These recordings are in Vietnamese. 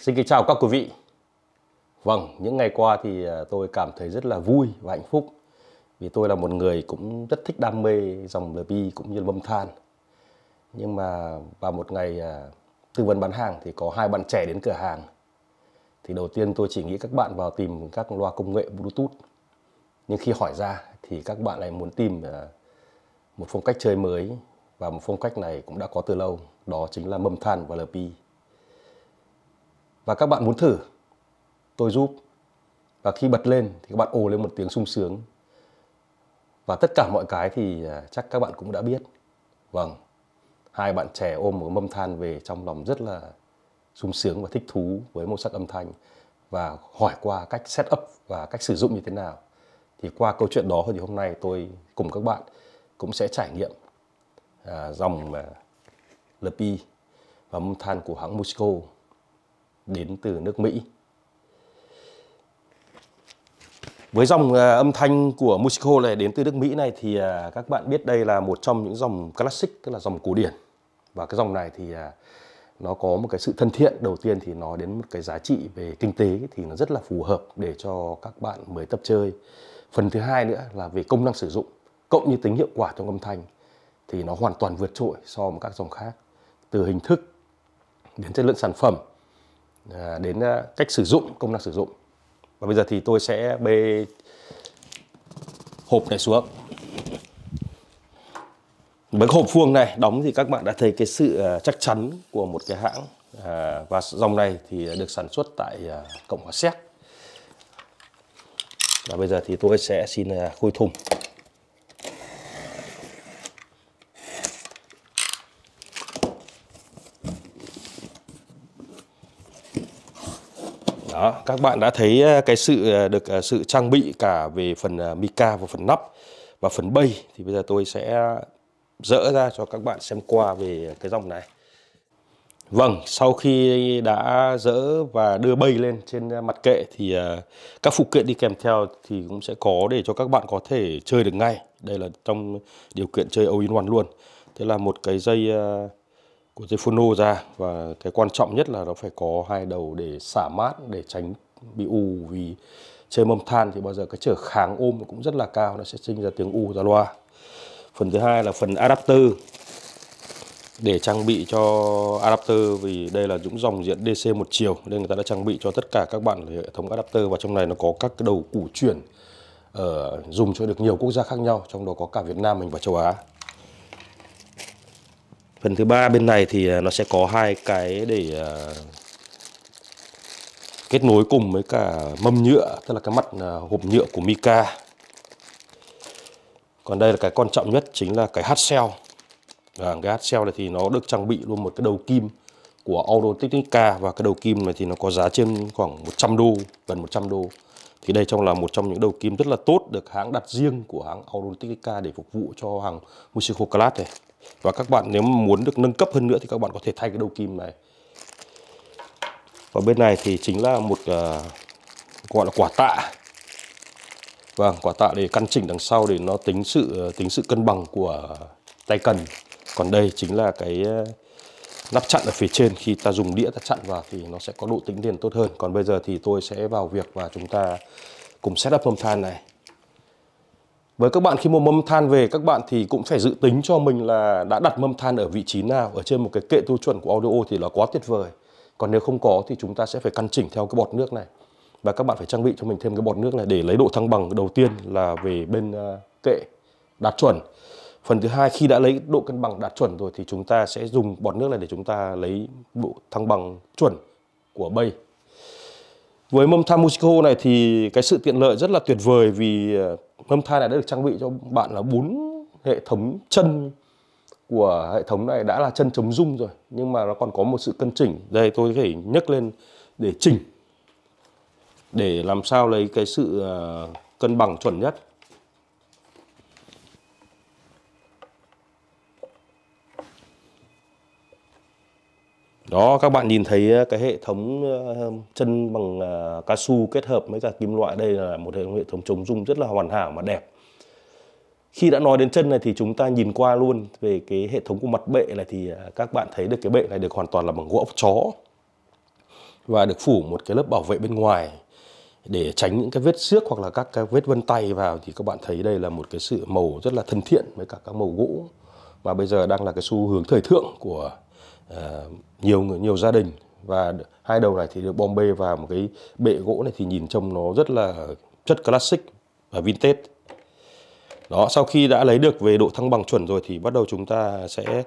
Xin kính chào các quý vị. Vâng, những ngày qua thì à, tôi cảm thấy rất là vui và hạnh phúc vì tôi là một người cũng rất thích đam mê dòng LP cũng như mâm than. Nhưng mà vào một ngày à, tư vấn bán hàng thì có hai bạn trẻ đến cửa hàng. Thì đầu tiên tôi chỉ nghĩ các bạn vào tìm các loa công nghệ Bluetooth. Nhưng khi hỏi ra thì các bạn lại muốn tìm à, một phong cách chơi mới và một phong cách này cũng đã có từ lâu, đó chính là mâm than và LP và các bạn muốn thử tôi giúp và khi bật lên thì các bạn ồ lên một tiếng sung sướng và tất cả mọi cái thì à, chắc các bạn cũng đã biết vâng hai bạn trẻ ôm một mâm than về trong lòng rất là sung sướng và thích thú với màu sắc âm thanh và hỏi qua cách set up và cách sử dụng như thế nào thì qua câu chuyện đó thì hôm nay tôi cùng các bạn cũng sẽ trải nghiệm à, dòng à, LP và mâm than của hãng Musico đến từ nước Mỹ. Với dòng ờ, âm thanh của Musico này đến từ nước Mỹ này thì ờ, các bạn biết đây là một trong những dòng classic tức là dòng cổ điển. Và cái dòng này thì ờ, nó có một cái sự thân thiện đầu tiên thì nó đến một cái giá trị về kinh tế thì nó rất là phù hợp để cho các bạn mới tập chơi. Phần thứ hai nữa là về công năng sử dụng cộng như tính hiệu quả trong âm thanh thì nó hoàn toàn vượt trội so với các dòng khác từ hình thức đến chất lượng sản phẩm À, đến à, cách sử dụng công năng sử dụng và bây giờ thì tôi sẽ bê hộp này xuống với hộp vuông này đóng thì các bạn đã thấy cái sự à, chắc chắn của một cái hãng và dòng này thì được sản xuất tại cộng hòa séc và bây giờ thì tôi sẽ xin khui thùng các bạn đã thấy ờ, cái sự ờ, được ờ, sự trang bị cả về phần mica và phần nắp và phần bay thì bây giờ tôi sẽ dỡ ra cho các bạn xem qua về cái dòng này. Vâng, sau khi đã dỡ và đưa bay lên trên mặt kệ thì các phụ kiện đi kèm theo thì cũng sẽ có để cho các bạn có thể chơi được ngay. Đây là trong điều kiện chơi all in one luôn. Thế là một cái dây của dây phun nô ra và cái quan trọng nhất là nó phải có hai đầu để xả mát để tránh bị u vì chơi mâm than thì bao giờ cái trở kháng ôm cũng rất là cao nó sẽ sinh ra tiếng u ra loa phần thứ hai là phần adapter để trang bị cho adapter vì đây là những dòng diện DC một chiều nên người ta đã trang bị cho tất cả các bạn hệ thống adapter và trong này nó có các đầu củ chuyển ở ờ, dùng cho được nhiều quốc gia khác nhau trong đó có cả Việt Nam mình và châu Á phần thứ ba bên này thì à, nó sẽ có hai cái để à, kết nối cùng với cả mâm nhựa tức là cái mặt à, hộp nhựa của Mika còn đây là cái quan trọng nhất chính là cái hát xeo và cái hát xeo này thì nó được trang bị luôn một cái đầu kim của Auto Technica và cái đầu kim này thì nó có giá trên khoảng 100 đô gần 100 đô thì đây trong là một trong những đầu kim rất là tốt được hãng đặt riêng của hãng Auto Technica để phục vụ cho hàng Musico Class này và các bạn nếu muốn được nâng cấp hơn nữa thì các bạn có thể thay cái đầu kim này và bên này thì chính là một uh, gọi là quả tạ vâng quả tạ để căn chỉnh đằng sau để nó tính sự ờ, tính sự cân bằng của tay cần còn đây chính là cái ờ, nắp chặn ở phía trên khi ta dùng đĩa ta chặn vào thì nó sẽ có độ tĩnh liền tốt hơn còn bây giờ thì tôi sẽ vào việc và chúng ta cùng setup âm thanh này với các bạn khi mua mâm than về các bạn thì cũng phải dự tính cho mình là đã đặt mâm than ở vị trí nào ở trên một cái kệ tiêu chuẩn của audio thì là quá tuyệt vời còn nếu không có thì chúng ta sẽ phải căn chỉnh theo cái bọt nước này và các bạn phải trang bị cho mình thêm cái bọt nước này để lấy độ thăng bằng đầu tiên là về bên ờ, kệ đạt chuẩn phần thứ hai khi đã lấy độ cân bằng đạt chuẩn rồi thì chúng ta sẽ dùng bọt nước này để chúng ta lấy độ thăng bằng chuẩn của bay với mâm tham musico này thì cái sự tiện lợi rất là tuyệt vời vì ờ, mâm thai này đã được trang bị cho bạn là bốn hệ thống chân của hệ thống này đã là chân chống rung rồi nhưng mà nó còn có một sự cân chỉnh đây tôi có thể nhấc lên để chỉnh để làm sao lấy cái sự ờ, cân bằng chuẩn nhất Đó, các bạn nhìn thấy ờ, cái hệ thống ờ, chân bằng ờ, cao su kết hợp với cả kim loại đây là một hệ thống chống rung rất là hoàn hảo và đẹp. Khi đã nói đến chân này thì chúng ta nhìn qua luôn về cái hệ thống của mặt bệ này thì các bạn thấy được cái bệ này được hoàn toàn là bằng gỗ chó và được phủ một cái lớp bảo vệ bên ngoài để tránh những cái vết xước hoặc là các cái vết vân tay vào thì các bạn thấy đây là một cái sự màu rất là thân thiện với cả các màu gỗ mà bây giờ đang là cái xu hướng thời thượng của Ờ, nhiều người, nhiều gia đình và hai đầu này thì được bom bê vào một cái bệ gỗ này thì nhìn trông nó rất là chất classic và vintage đó sau khi đã lấy được về độ thăng bằng chuẩn rồi thì bắt đầu chúng ta sẽ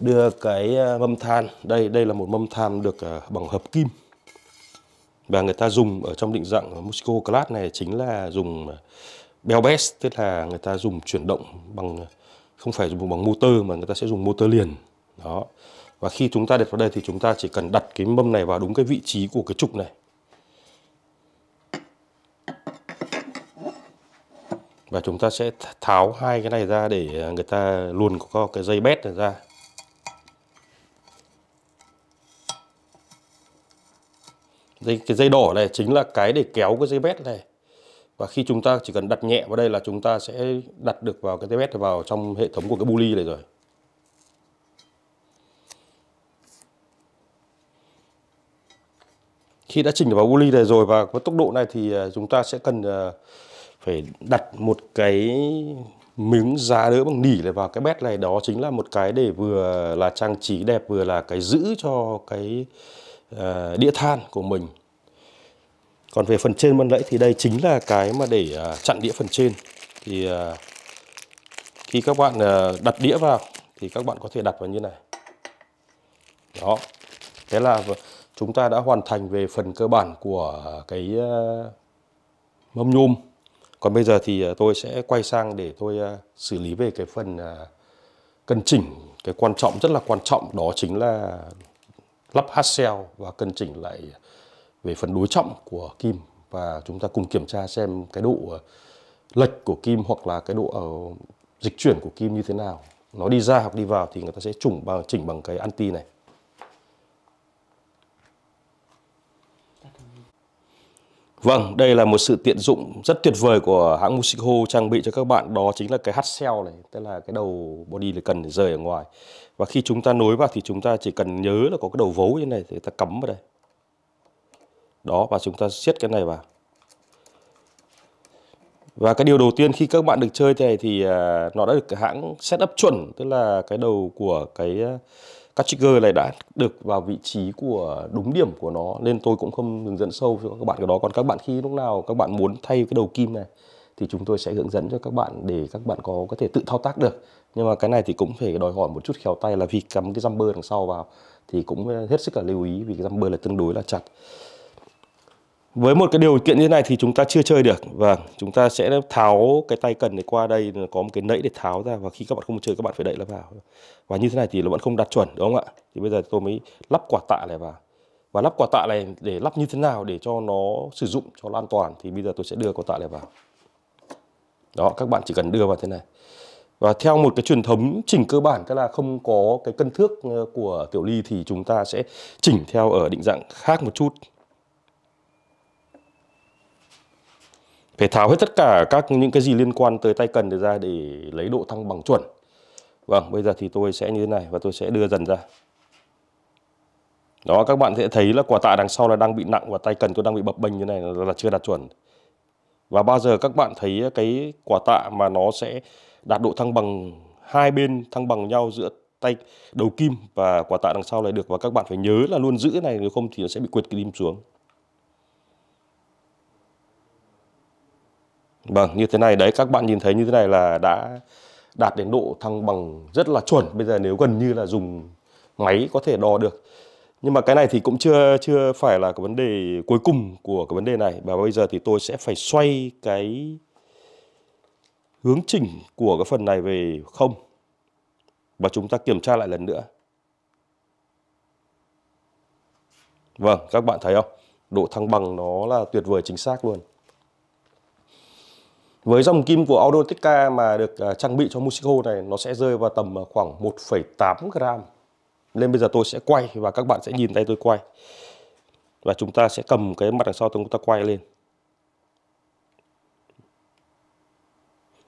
đưa cái ờ, mâm than đây đây là một mâm than được ờ, bằng hợp kim và người ta dùng ở trong định dạng Musico Class này chính là dùng bell best tức là người ta dùng chuyển động bằng không phải dùng bằng motor mà người ta sẽ dùng motor liền đó và khi chúng ta đặt vào đây thì chúng ta chỉ cần đặt cái mâm này vào đúng cái vị trí của cái trục này và chúng ta sẽ tháo hai cái này ra để à, người ta luôn có cái dây bét này ra dây, cái dây đỏ này chính là cái để kéo cái dây bét này và khi chúng ta chỉ cần đặt nhẹ vào đây là chúng ta sẽ đặt được vào cái dây bét vào trong hệ thống của cái buli này rồi Khi đã chỉnh được vào bu này rồi và với tốc độ này thì à, chúng ta sẽ cần à, phải đặt một cái miếng giá đỡ bằng nỉ lại vào cái bét này đó chính là một cái để vừa là trang trí đẹp vừa là cái giữ cho cái à, đĩa than của mình còn về phần trên ban nãy thì đây chính là cái mà để chặn đĩa phần trên thì khi các bạn đặt đĩa vào thì các bạn có thể đặt vào như này đó thế là chúng ta đã hoàn thành về phần cơ bản của cái ờ, mâm nhôm. Còn bây giờ thì ờ, tôi sẽ quay sang để tôi ờ, xử lý về cái phần cân chỉnh cái quan trọng rất là quan trọng đó chính là lắp hát cell và cân chỉnh lại về phần đối trọng của kim và chúng ta cùng kiểm tra xem cái độ lệch của kim hoặc là cái độ ở dịch chuyển của kim như thế nào nó đi ra hoặc đi vào thì người ta sẽ chủng bằng chỉnh bằng cái anti này Vâng, đây là một sự tiện dụng rất tuyệt vời của hãng Musico trang bị cho các bạn đó chính là cái hát cell này, tức là cái đầu body là cần để rời ở ngoài. Và khi chúng ta nối vào thì chúng ta chỉ cần nhớ là có cái đầu vấu như này thì ta cắm vào đây. Đó và chúng ta siết cái này vào. Và cái điều đầu tiên khi các bạn được chơi thế này thì à, nó đã được hãng setup chuẩn, tức là cái đầu của cái à, các trigger này đã được vào vị trí của đúng điểm của nó nên tôi cũng không hướng dẫn sâu cho các bạn cái đó còn các bạn khi lúc nào các bạn muốn thay cái đầu kim này thì chúng tôi sẽ hướng dẫn cho các bạn để các bạn có có thể tự thao tác được nhưng mà cái này thì cũng phải đòi hỏi một chút khéo tay là vì cắm cái jumper đằng sau vào thì cũng hết sức là lưu ý vì cái jumper là tương đối là chặt với một cái điều kiện như thế này thì chúng ta chưa chơi được và vâng, chúng ta sẽ tháo cái tay cần này qua đây có một cái nẫy để tháo ra và khi các bạn không chơi các bạn phải đẩy nó vào và như thế này thì nó vẫn không đạt chuẩn đúng không ạ thì bây giờ tôi mới lắp quả tạ này vào và lắp quả tạ này để lắp như thế nào để cho nó sử dụng cho nó an toàn thì bây giờ tôi sẽ đưa quả tạ này vào đó các bạn chỉ cần đưa vào thế này và theo một cái truyền thống chỉnh cơ bản tức là không có cái cân thước ờ, của tiểu ly thì chúng ta sẽ chỉnh theo ở định dạng khác một chút phải tháo hết tất cả các những cái gì liên quan tới tay cần để ra để lấy độ thăng bằng chuẩn vâng bây giờ thì tôi sẽ như thế này và tôi sẽ đưa dần ra đó các bạn sẽ thấy là quả tạ đằng sau là đang bị nặng và tay cần tôi đang bị bập bênh như này là, chưa đạt chuẩn và bao giờ các bạn thấy cái quả tạ mà nó sẽ đạt độ thăng bằng hai bên thăng bằng nhau giữa tay đầu kim và quả tạ đằng sau này được và các bạn phải nhớ là luôn giữ này nếu không thì nó sẽ bị quệt cái kim xuống Vâng, như thế này đấy các bạn nhìn thấy như thế này là đã đạt đến độ thăng bằng rất là chuẩn. Bây giờ nếu gần như là dùng máy có thể đo được. Nhưng mà cái này thì cũng chưa chưa phải là cái vấn đề cuối cùng của cái vấn đề này và bây giờ thì tôi sẽ phải xoay cái hướng chỉnh của cái phần này về không và chúng ta kiểm tra lại lần nữa. Vâng, các bạn thấy không? Độ thăng bằng nó là tuyệt vời chính xác luôn. Với dòng kim của Audotica mà được à, trang bị cho Musico này nó sẽ rơi vào tầm à, khoảng 1,8 gram. Nên bây giờ tôi sẽ quay và các bạn sẽ nhìn tay tôi quay. Và chúng ta sẽ cầm cái mặt đằng sau tôi chúng ta quay lên.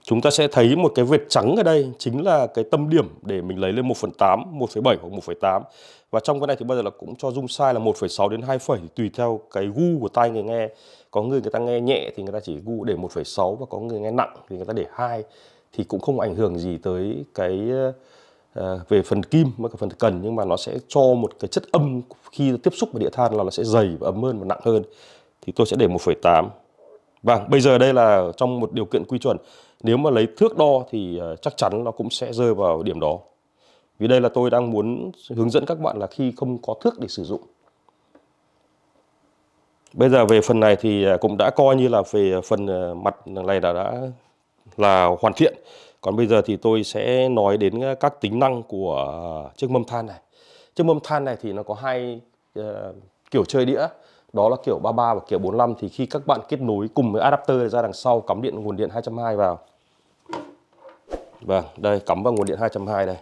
chúng ta sẽ thấy một cái vệt trắng ở đây chính là cái tâm điểm để mình lấy lên 1 phần 8, 1,7 hoặc phẩy 1,8 và trong cái này thì bây giờ là cũng cho dung sai là phẩy 1,6 đến 2, phẩy tùy theo cái gu của tai người nghe có người người ta nghe nhẹ thì người ta chỉ gu để phẩy 1,6 và có người nghe nặng thì người ta để 2 thì cũng không ảnh hưởng gì tới cái À, về phần kim và cái phần cần nhưng mà nó sẽ cho một cái chất âm khi tiếp xúc với địa than là nó sẽ dày và ấm hơn và nặng hơn thì tôi sẽ để phẩy 1,8 Vâng, bây giờ đây là trong một điều kiện quy chuẩn. Nếu mà lấy thước đo thì ờ, chắc chắn nó cũng sẽ rơi vào điểm đó. Vì đây là tôi đang muốn hướng dẫn các bạn là khi không có thước để sử dụng. Bây giờ về phần này thì ờ, cũng đã coi như là về phần ờ, mặt này là đã là hoàn thiện. Còn bây giờ thì tôi sẽ nói đến các tính năng của chiếc mâm than này. Chiếc mâm than này thì nó có hai uh, kiểu chơi đĩa đó là kiểu 33 và kiểu 45 thì khi các bạn kết nối cùng với adapter ra đằng sau cắm điện nguồn điện 220 vào Vâng, đây cắm vào nguồn điện 220 này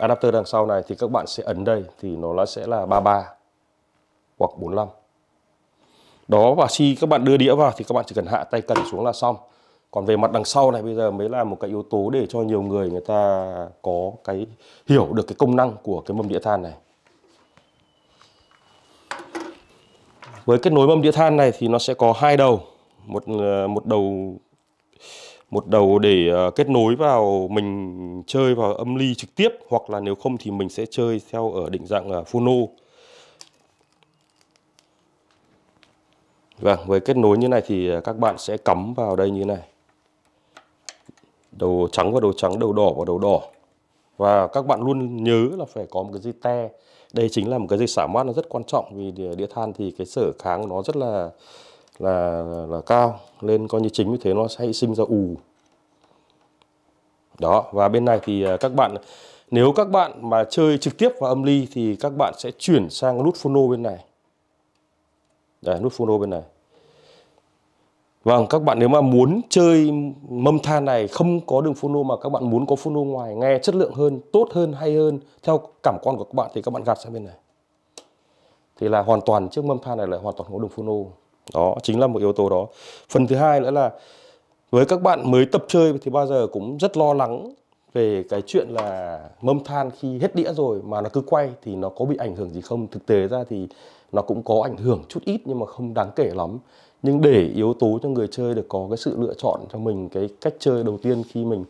Adapter đằng sau này thì các bạn sẽ ấn đây thì nó sẽ là 33 hoặc 45 Đó và khi các bạn đưa đĩa vào thì các bạn chỉ cần hạ tay cần xuống là xong còn về mặt đằng sau này bây giờ mới là một cái yếu tố để cho nhiều người người ta có cái hiểu được cái công năng của cái mâm đĩa than này với kết nối mâm đĩa than này thì nó sẽ có hai đầu một ờ, một đầu một đầu để ờ, kết nối vào mình chơi vào âm ly trực tiếp hoặc là nếu không thì mình sẽ chơi theo ở định dạng phono ờ, Vâng, với kết nối như này thì các bạn sẽ cắm vào đây như này. Đầu trắng và đầu trắng, đầu đỏ và đầu đỏ và các bạn luôn nhớ là phải có một cái dây te đây chính là một cái dây xả mát nó rất quan trọng vì đĩa than thì cái sở kháng của nó rất là là là cao nên coi như chính như thế nó sẽ sinh ra ù đó và bên này thì à, các bạn nếu các bạn mà chơi trực tiếp vào âm ly thì các bạn sẽ chuyển sang nút phono bên này Đấy, nút phono bên này Vâng, các bạn nếu mà muốn chơi mâm than này không có đường phono mà các bạn muốn có phono ngoài nghe chất lượng hơn, tốt hơn, hay hơn theo cảm quan của các bạn thì các bạn gạt sang bên này. Thì là hoàn toàn chiếc mâm than này là hoàn toàn có đường phono. Đó chính là một yếu tố đó. Phần thứ hai nữa là với các bạn mới tập chơi thì bao giờ cũng rất lo lắng về cái chuyện là mâm than khi hết đĩa rồi mà nó cứ quay thì nó có bị ảnh hưởng gì không thực tế ra thì nó cũng có ảnh hưởng chút ít nhưng mà không đáng kể lắm nhưng để yếu tố cho người chơi được có cái sự lựa chọn cho mình cái cách chơi đầu tiên khi mình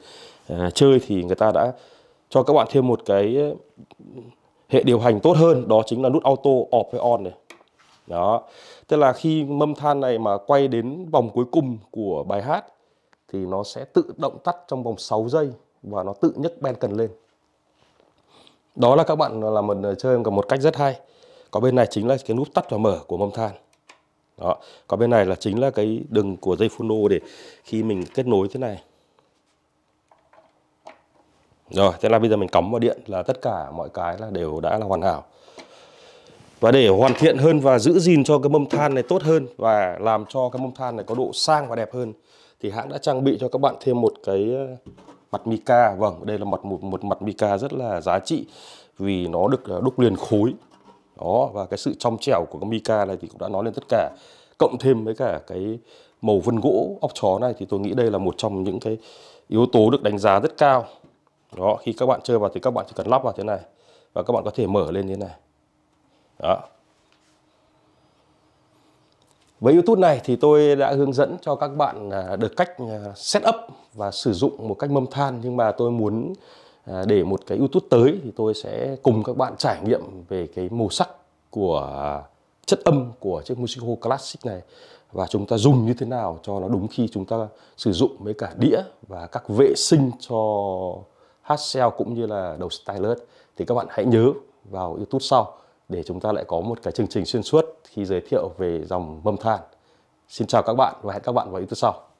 à, chơi thì người ta đã cho các bạn thêm một cái hệ điều hành tốt hơn đó chính là nút auto off với on này đó tức là khi mâm than này mà quay đến vòng cuối cùng của bài hát thì nó sẽ tự động tắt trong vòng 6 giây và nó tự nhấc ben cần lên đó là các bạn là một chơi cả một cách rất hay còn bên này chính là cái nút tắt và mở của mâm than đó còn bên này là chính là cái đường của dây phun để khi mình kết nối thế này rồi thế là bây giờ mình cắm vào điện là tất cả mọi cái là đều đã là hoàn hảo và để hoàn thiện hơn và giữ gìn cho cái mâm than này tốt hơn và làm cho cái mâm than này có độ sang và đẹp hơn thì hãng đã trang bị cho các bạn thêm một cái ờ, mặt mica vâng đây là mặt một, một mặt mica rất là giá trị vì nó được ờ, đúc liền khối đó và cái sự trong trẻo của cái mica này thì cũng đã nói lên tất cả cộng thêm với cả cái màu vân gỗ óc chó này thì tôi nghĩ đây là một trong những cái yếu tố được đánh giá rất cao đó khi các bạn chơi vào thì các bạn chỉ cần lắp vào thế này và các bạn có thể mở lên thế này đó với YouTube này thì tôi đã hướng dẫn cho các bạn à, được cách à, setup và sử dụng một cách mâm than nhưng mà tôi muốn À, để một cái youtube tới thì tôi sẽ cùng các bạn trải nghiệm về cái màu sắc của à, chất âm của chiếc musico classic này và chúng ta dùng như thế nào cho nó đúng khi chúng ta sử dụng với cả đĩa và các vệ sinh cho hát Hassel cũng như là đầu stylus thì các bạn hãy nhớ vào YouTube sau để chúng ta lại có một cái chương trình xuyên suốt khi giới thiệu về dòng mâm than. Xin chào các bạn và hẹn các bạn vào YouTube sau.